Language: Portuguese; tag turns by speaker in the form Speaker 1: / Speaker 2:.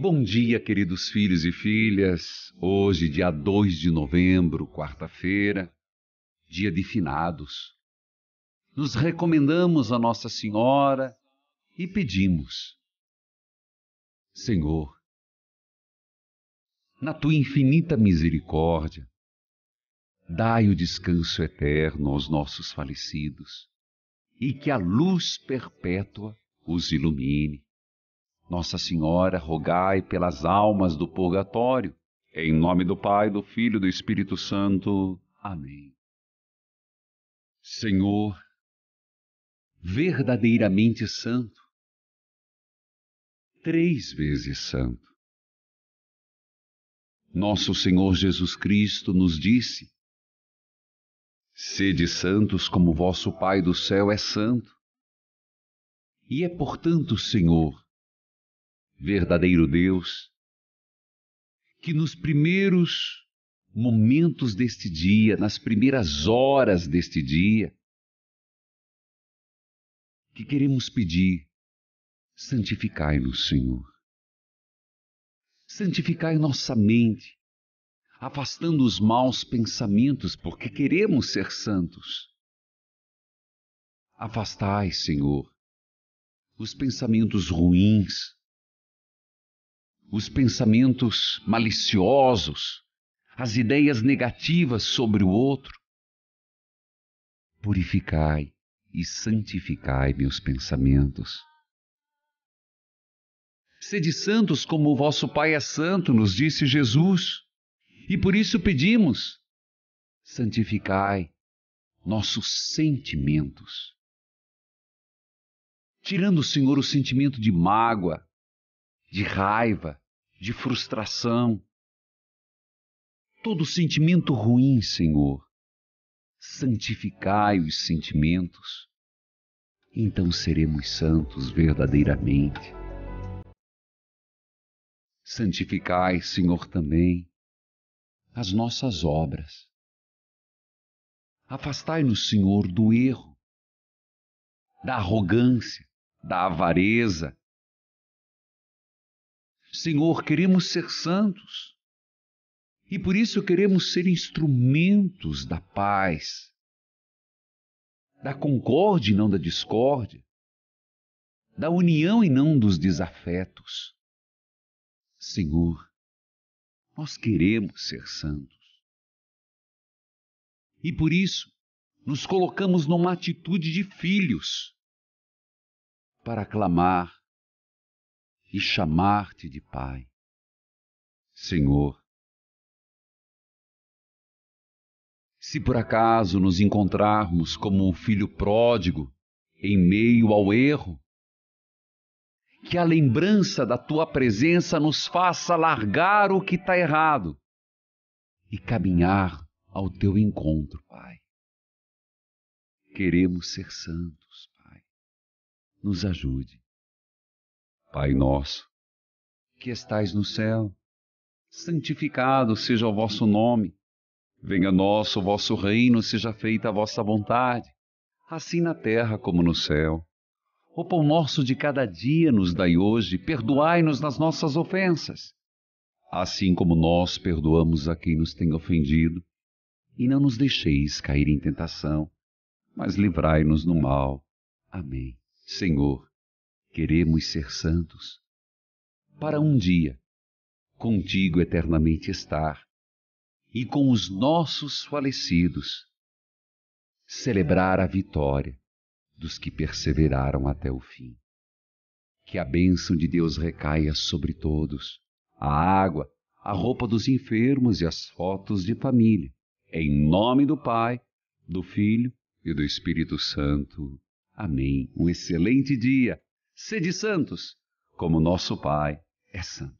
Speaker 1: Bom dia, queridos filhos e filhas. Hoje, dia 2 de novembro, quarta-feira, dia de finados. Nos recomendamos a Nossa Senhora e pedimos: Senhor, na tua infinita misericórdia, dai o descanso eterno aos nossos falecidos e que a luz perpétua os ilumine. Nossa Senhora, rogai pelas almas do purgatório. Em nome do Pai, do Filho e do Espírito Santo. Amém. Senhor, verdadeiramente santo, três vezes santo. Nosso Senhor Jesus Cristo nos disse: Sede santos como vosso Pai do céu é santo. E é, portanto, Senhor, verdadeiro Deus, que nos primeiros momentos deste dia, nas primeiras horas deste dia, que queremos pedir, santificai-nos, Senhor. Santificai nossa mente, afastando os maus pensamentos, porque queremos ser santos. Afastai, Senhor, os pensamentos ruins, os pensamentos maliciosos, as ideias negativas sobre o outro. Purificai e santificai meus pensamentos. Sede santos como o vosso Pai é santo, nos disse Jesus, e por isso pedimos: santificai nossos sentimentos. Tirando, Senhor, o sentimento de mágoa, de raiva, de frustração. Todo sentimento ruim, Senhor, santificai os sentimentos, então seremos santos verdadeiramente. Santificai, Senhor, também as nossas obras. Afastai-nos, Senhor, do erro, da arrogância, da avareza, Senhor, queremos ser santos e por isso queremos ser instrumentos da paz, da concórdia e não da discórdia, da união e não dos desafetos. Senhor, nós queremos ser santos. E por isso, nos colocamos numa atitude de filhos para clamar e chamar-te de Pai. Senhor, se por acaso nos encontrarmos como um filho pródigo em meio ao erro, que a lembrança da tua presença nos faça largar o que está errado e caminhar ao teu encontro, Pai. Queremos ser santos, Pai. Nos ajude. Pai nosso, que estais no céu, santificado seja o vosso nome. Venha nosso o vosso reino, seja feita a vossa vontade, assim na terra como no céu. O pão nosso de cada dia nos dai hoje, perdoai-nos nas nossas ofensas, assim como nós perdoamos a quem nos tem ofendido, e não nos deixeis cair em tentação, mas livrai-nos do mal. Amém. Senhor, queremos ser santos, para um dia contigo eternamente estar e com os nossos falecidos celebrar a vitória dos que perseveraram até o fim. Que a bênção de Deus recaia sobre todos, a água, a roupa dos enfermos e as fotos de família. Em nome do Pai, do Filho e do Espírito Santo. Amém. Um excelente dia. Sede santos, como nosso Pai é santo.